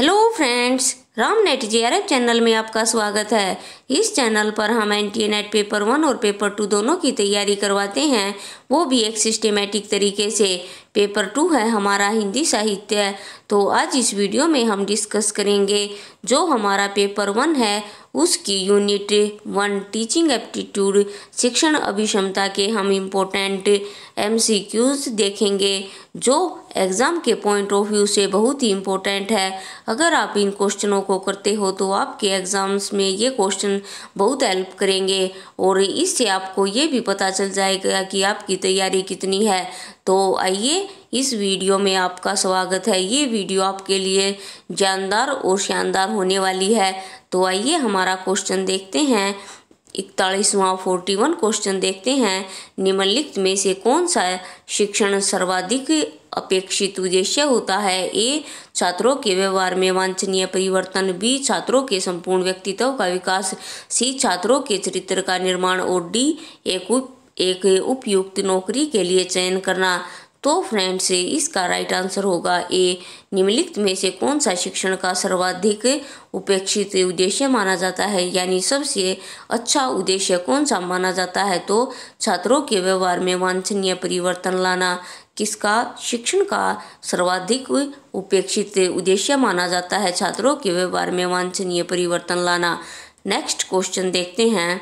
hello friends Ram NET G R channel में आपका स्वागत है इस चैनल पर हम N T NET paper one और पेपर टू दोनों की तैयारी करवाते हैं वो भी एक सिस्टमेटिक तरीके से पेपर टू है हमारा हिंदी साहित्य तो आज इस वीडियो में हम डिस्कस करेंगे जो हमारा पेपर वन है उसकी यूनिट वन टीचिंग एप्टीट्यूड शिक्षण अभिक्षमता के हम इम्पोर्टेंट एम देखेंगे जो एग्ज़ाम के पॉइंट ऑफ व्यू से बहुत ही इम्पोर्टेंट है अगर आप इन क्वेश्चनों को करते हो तो आपके एग्ज़ाम्स में ये क्वेश्चन बहुत हेल्प करेंगे और इससे आपको ये भी पता चल जाएगा कि आपकी तैयारी कितनी है तो आइए इस वीडियो में आपका स्वागत है ये वीडियो आपके लिए जानदार और शानदार होने वाली है तो आइए हमारा क्वेश्चन देखते हैं इकतालीसवां फोर्टी वन क्वेश्चन देखते हैं निम्नलिखित में से कौन सा शिक्षण सर्वाधिक अपेक्षित उद्देश्य होता है ए छात्रों के व्यवहार में वांछनीय परिवर्तन बी छात्रों के संपूर्ण व्यक्तित्व का विकास सी छात्रों के चरित्र का निर्माण और डी एक उप, एक उपयुक्त नौकरी के लिए चयन करना तो फ्रेंड्स इसका राइट आंसर होगा ए निम्नलिखित में से कौन सा शिक्षण का सर्वाधिक उपेक्षित उद्देश्य माना जाता है यानी सबसे अच्छा उद्देश्य कौन सा माना जाता है तो छात्रों के व्यवहार में वांछनीय परिवर्तन लाना किसका शिक्षण का सर्वाधिक उपेक्षित उद्देश्य माना जाता है छात्रों के व्यवहार में वांछनीय परिवर्तन लाना नेक्स्ट क्वेश्चन देखते हैं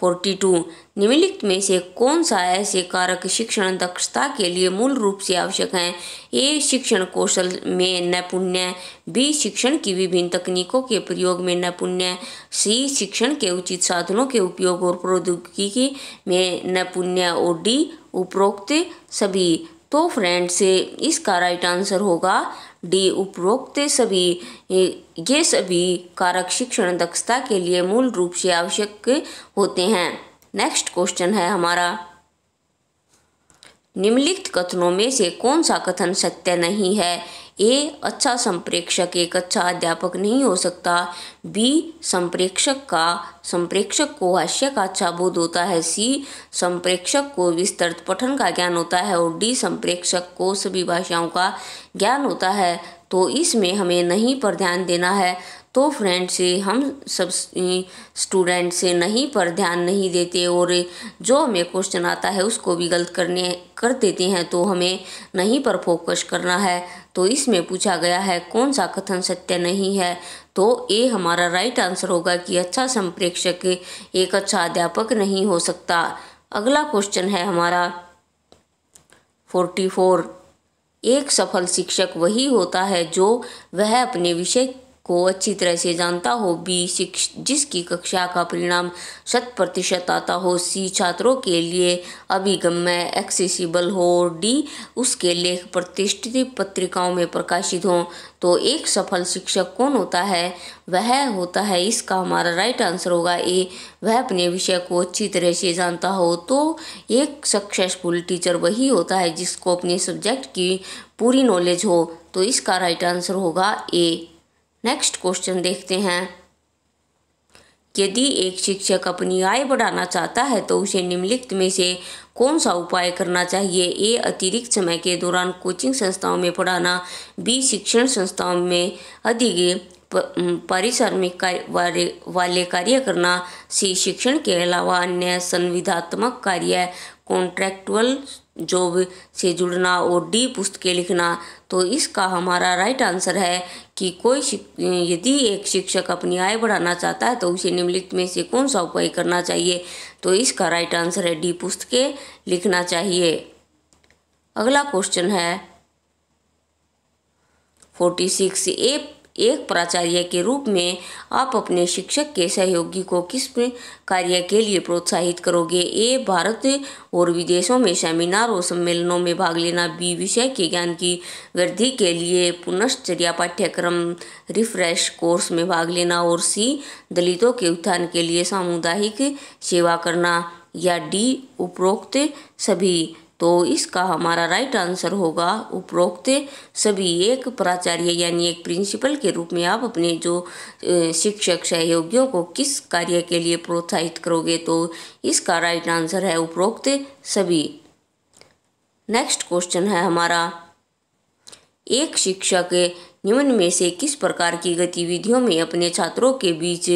फोर्टी टू निम्नलिखित में से कौन सा ऐसे कारक शिक्षण दक्षता के लिए मूल रूप से आवश्यक हैं ए शिक्षण कौशल में नैपुण्य बी शिक्षण की विभिन्न तकनीकों के प्रयोग में नैपुण्य सी शिक्षण के उचित साधनों के उपयोग और प्रौद्योगिकी में नैपुण्य और डी उपरोक्त सभी तो फ्रेंड्स से इसका राइट आंसर होगा डी उपरोक्त सभी ये सभी कारक शिक्षण दक्षता के लिए मूल रूप से आवश्यक होते हैं नेक्स्ट क्वेश्चन है हमारा निम्नलिखित कथनों में से कौन सा कथन सत्य नहीं है ए अच्छा संप्रेक्षक एक अच्छा अध्यापक नहीं हो सकता बी संप्रेक्षक का संप्रेक्षक को हास्य का अच्छा बोध होता है सी संप्रेक्षक को विस्तृत पठन का ज्ञान होता है और डी संप्रेक्षक को सभी भाषाओं का ज्ञान होता है तो इसमें हमें नहीं पर ध्यान देना है तो फ्रेंड्स हम सब स्टूडेंट से नहीं पर ध्यान नहीं देते और जो हमें क्वेश्चन आता है उसको भी गलत करने कर देते हैं तो हमें नहीं पर फोकस करना है तो इसमें पूछा गया है कौन सा कथन सत्य नहीं है तो ए हमारा राइट आंसर होगा कि अच्छा संप्रेक्षक एक अच्छा अध्यापक नहीं हो सकता अगला क्वेश्चन है हमारा फोर्टी फोर एक सफल शिक्षक वही होता है जो वह अपने विषय को अच्छी तरह से जानता हो बी शिक्ष जिसकी कक्षा का परिणाम शत प्रतिशत आता हो सी छात्रों के लिए अभिगम्य एक्सेसिबल हो डी उसके लेख प्रतिष्ठित पत्रिकाओं में प्रकाशित हों तो एक सफल शिक्षक कौन होता है वह होता है इसका हमारा राइट आंसर होगा ए वह अपने विषय को अच्छी तरह से जानता हो तो एक सक्सेसफुल टीचर वही होता है जिसको अपने सब्जेक्ट की पूरी नॉलेज हो तो इसका राइट आंसर होगा ए नेक्स्ट क्वेश्चन देखते हैं यदि एक शिक्षक अपनी आय बढ़ाना चाहता है तो उसे निम्नलिखित में से कौन सा उपाय करना चाहिए ए अतिरिक्त समय के दौरान कोचिंग संस्थाओं में पढ़ाना बी शिक्षण संस्थाओं में अधिक पारिश्रमिक वाले कार्य करना सी शिक्षण के अलावा अन्य संविधात्मक कार्य कॉन्ट्रैक्टुअल जॉब से जुड़ना और डी पुस्तकें लिखना तो इसका हमारा राइट आंसर है कि कोई यदि एक शिक्षक अपनी आय बढ़ाना चाहता है तो उसे निम्नलिखित में से कौन सा उपाय करना चाहिए तो इसका राइट आंसर है डी पुस्तकें लिखना चाहिए अगला क्वेश्चन है फोर्टी सिक्स ए एक प्राचार्य के रूप में आप अपने शिक्षक के सहयोगी को किस कार्य के लिए प्रोत्साहित करोगे ए भारत और विदेशों में सेमिनार और सम्मेलनों में भाग लेना बी विषय के ज्ञान की वृद्धि के लिए पुनश्चर्या पाठ्यक्रम रिफ्रेश कोर्स में भाग लेना और सी दलितों के उत्थान के लिए सामुदायिक सेवा करना या डी उपरोक्त सभी तो इसका हमारा राइट आंसर होगा उपरोक्त सभी एक प्राचार्य यानी एक प्रिंसिपल के रूप में आप अपने जो शिक्षक सहयोगियों को किस कार्य के लिए प्रोत्साहित करोगे तो इसका राइट आंसर है उपरोक्त सभी नेक्स्ट क्वेश्चन है हमारा एक शिक्षक निम्न में से किस प्रकार की गतिविधियों में अपने छात्रों के बीच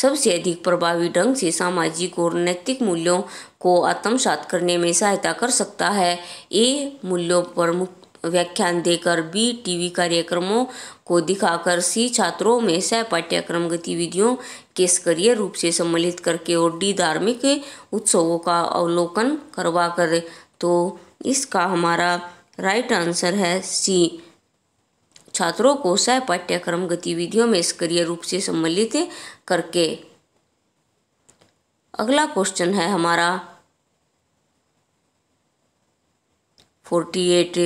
सबसे अधिक प्रभावी ढंग से सामाजिक और नैतिक मूल्यों को आत्मसात करने में सहायता कर सकता है ए मूल्यों पर व्याख्यान देकर बी टीवी कार्यक्रमों को दिखाकर सी छात्रों में सह पाठ्यक्रम गतिविधियों के सक्रिय रूप से सम्मिलित करके और डी धार्मिक उत्सवों का अवलोकन करवा कर तो इसका हमारा राइट आंसर है सी छात्रों को सह पाठ्यक्रम गतिविधियों में सक्रिय रूप से सम्मिलित करके अगला क्वेश्चन है हमारा फोर्टी एट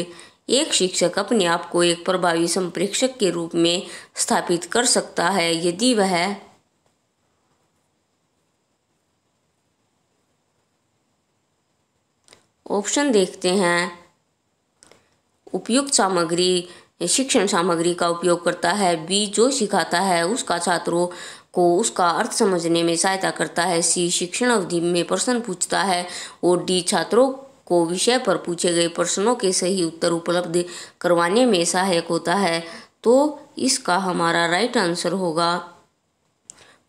एक शिक्षक अपने आप को एक प्रभावी संप्रेक्षक के रूप में स्थापित कर सकता है यदि वह ऑप्शन देखते हैं उपयुक्त सामग्री शिक्षण सामग्री का उपयोग करता है बी जो सिखाता है उसका छात्रों को उसका अर्थ समझने में सहायता करता है सी शिक्षण अवधि में प्रश्न पूछता है और डी छात्रों को विषय पर पूछे गए प्रश्नों के सही उत्तर उपलब्ध करवाने में सहायक होता है तो इसका हमारा राइट आंसर होगा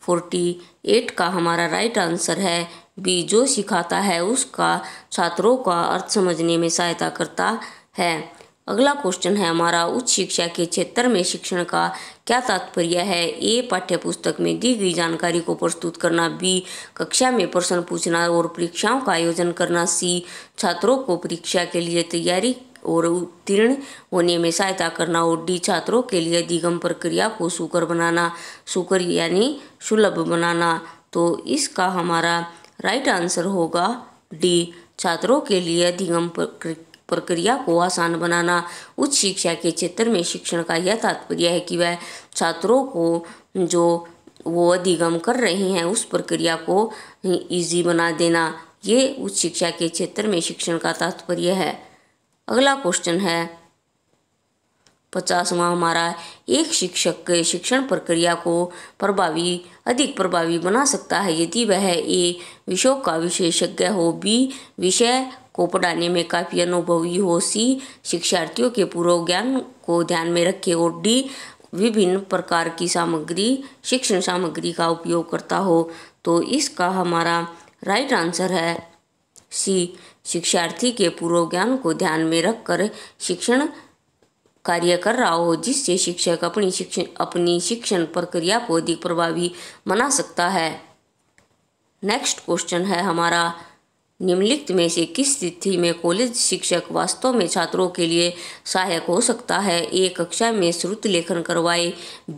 फोर्टी एट का हमारा राइट आंसर है बी जो सिखाता है उसका छात्रों का अर्थ समझने में सहायता करता है अगला क्वेश्चन है हमारा उच्च शिक्षा के क्षेत्र में शिक्षण का क्या तात्पर्य है ए पाठ्य पुस्तक में दी गई जानकारी को प्रस्तुत करना बी कक्षा में प्रश्न पूछना और परीक्षाओं का आयोजन करना सी छात्रों को परीक्षा के लिए तैयारी और उत्तीर्ण होने में सहायता करना और डी छात्रों के लिए दिगम प्रक्रिया को सुकर बनाना सुकर यानी सुलभ बनाना तो इसका हमारा राइट आंसर होगा डी छात्रों के लिए अधिगम प्रक्रिया को आसान बनाना उच्च शिक्षा के क्षेत्र में शिक्षण का यह तात्पर्य है कि वह छात्रों को जो वो अधिगम कर रहे हैं उस प्रक्रिया को इजी बना देना ये उच्च शिक्षा के क्षेत्र में शिक्षण का तात्पर्य है अगला क्वेश्चन है पचासवा हमारा एक शिक्षक के शिक्षण प्रक्रिया को प्रभावी अधिक प्रभावी बना सकता है यदि वह ए विषयों का विशेषज्ञ हो बी विषय को पढ़ाने में काफ़ी अनुभवी हो सी शिक्षार्थियों के पूर्व ज्ञान को ध्यान में रखे और डी विभिन्न प्रकार की सामग्री शिक्षण सामग्री का उपयोग करता हो तो इसका हमारा राइट आंसर है सी शिक्षार्थी के पूर्व ज्ञान को ध्यान में रखकर शिक्षण कार्य कर रहा हो जिससे शिक्षक अपनी शिक्षण अपनी शिक्षण प्रक्रिया को अधिक प्रभावी बना सकता है नेक्स्ट क्वेश्चन है हमारा निम्नलिखित में से किस स्थिति में कॉलेज शिक्षक वास्तव में छात्रों के लिए सहायक हो सकता है ए कक्षा में श्रुत लेखन करवाए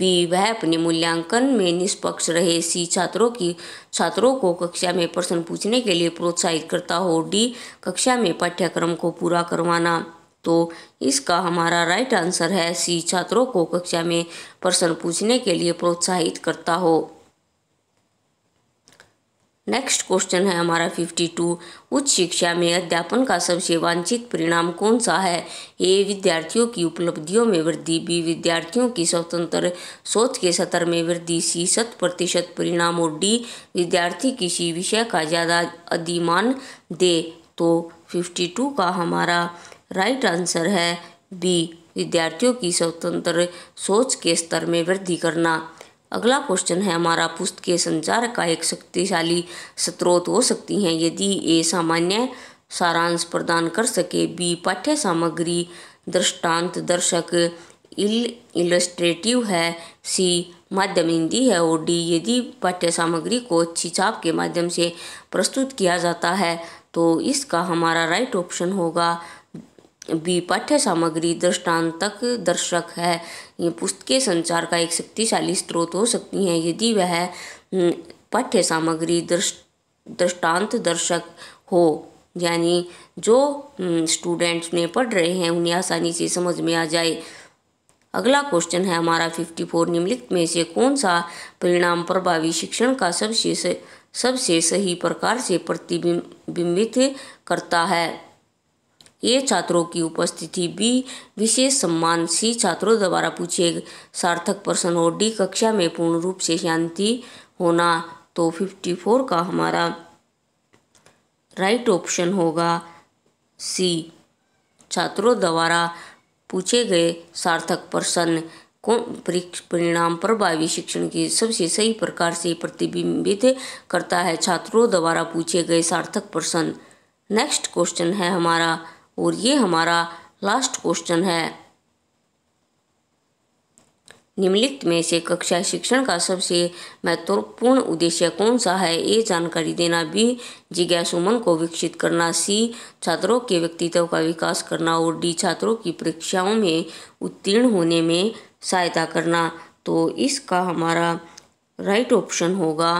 बी वह अपने मूल्यांकन में निष्पक्ष रहे सी छात्रों की छात्रों को कक्षा में प्रश्न पूछने के लिए प्रोत्साहित करता हो डी कक्षा में पाठ्यक्रम को पूरा करवाना तो इसका हमारा राइट आंसर है सी छात्रों को कक्षा में प्रश्न पूछने के लिए प्रोत्साहित करता हो नेक्स्ट क्वेश्चन है हमारा 52 उच्च शिक्षा में अध्यापन का सबसे वांछित परिणाम कौन सा है ए विद्यार्थियों की उपलब्धियों में वृद्धि बी विद्यार्थियों की स्वतंत्र सोच के सतर में वृद्धि सी शत प्रतिशत परिणाम और डी विद्यार्थी किसी विषय का ज़्यादा अधिमान दे तो 52 का हमारा राइट आंसर है बी विद्यार्थियों की स्वतंत्र सोच के स्तर में वृद्धि करना अगला क्वेश्चन है हमारा पुस्तकें संचार का एक शक्तिशाली स्रोत हो सकती हैं यदि ए सामान्य सारांश प्रदान कर सके बी पाठ्य सामग्री दृष्टांत दर्शक इल इलस्ट्रेटिव है सी माध्यम हिंदी है और डी यदि पाठ्य सामग्री को अच्छी छाप के माध्यम से प्रस्तुत किया जाता है तो इसका हमारा राइट ऑप्शन होगा भी पाठ्य सामग्री दृष्टांतक दर्शक है ये पुस्तकें संचार का एक शक्तिशाली स्रोत हो सकती हैं यदि वह हम्म, पाठ्य सामग्री दृष्टांत दर्शक हो यानी जो स्टूडेंट्स हम्म, ने पढ़ रहे हैं उन्हें आसानी से समझ में आ जाए अगला क्वेश्चन है हमारा फिफ्टी फोर निम्नलिखित में से कौन सा परिणाम प्रभावी शिक्षण का सबसे सबसे सही प्रकार से प्रतिबिंबित करता है ये छात्रों की उपस्थिति बी विशेष सम्मान सी छात्रों द्वारा पूछे सार्थक प्रश्न और डी कक्षा में पूर्ण रूप से शांति होना तो 54 का हमारा राइट ऑप्शन होगा सी छात्रों द्वारा पूछे गए सार्थक प्रश्न कौन परिणाम प्रभावी शिक्षण के सबसे सही प्रकार से प्रतिबिंबित करता है छात्रों द्वारा पूछे गए सार्थक प्रश्न नेक्स्ट क्वेश्चन है हमारा और ये हमारा लास्ट क्वेश्चन है निम्नलिखित में से कक्षा शिक्षण का सबसे महत्वपूर्ण उद्देश्य कौन सा है ए जानकारी देना बी जिज्ञासुमन को विकसित करना सी छात्रों के व्यक्तित्व का विकास करना और डी छात्रों की परीक्षाओं में उत्तीर्ण होने में सहायता करना तो इसका हमारा राइट ऑप्शन होगा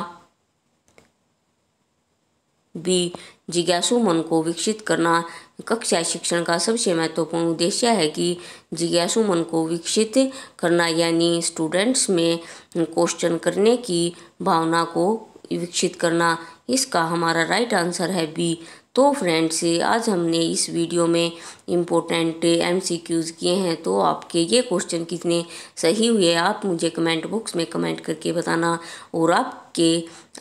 भी जिज्ञासु मन को विकसित करना कक्षा शिक्षण का सबसे महत्वपूर्ण उद्देश्य है कि जिज्ञासु मन को विकसित करना यानी स्टूडेंट्स में क्वेश्चन करने की भावना को विकसित करना इसका हमारा राइट आंसर है बी तो फ्रेंड्स आज हमने इस वीडियो में इम्पोर्टेंट एम सी क्यूज़ किए हैं तो आपके ये क्वेश्चन कितने सही हुए आप मुझे कमेंट बॉक्स में कमेंट करके बताना और आपके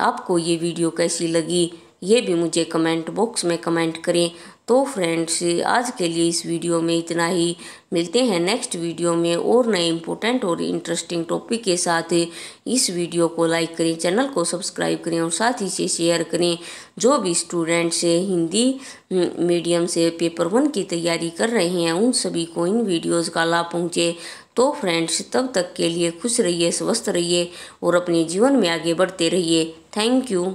आपको ये वीडियो कैसी लगी ये भी मुझे कमेंट बॉक्स में कमेंट करें तो फ्रेंड्स आज के लिए इस वीडियो में इतना ही मिलते हैं नेक्स्ट वीडियो में और नए इम्पोर्टेंट और इंटरेस्टिंग टॉपिक के साथ इस वीडियो को लाइक करें चैनल को सब्सक्राइब करें और साथ ही से शेयर करें जो भी स्टूडेंट्स हिंदी मीडियम से पेपर वन की तैयारी कर रहे हैं उन सभी को इन वीडियोज़ का लाभ पहुँचे तो फ्रेंड्स तब तक के लिए खुश रहिए स्वस्थ रहिए और अपने जीवन में आगे बढ़ते रहिए थैंक यू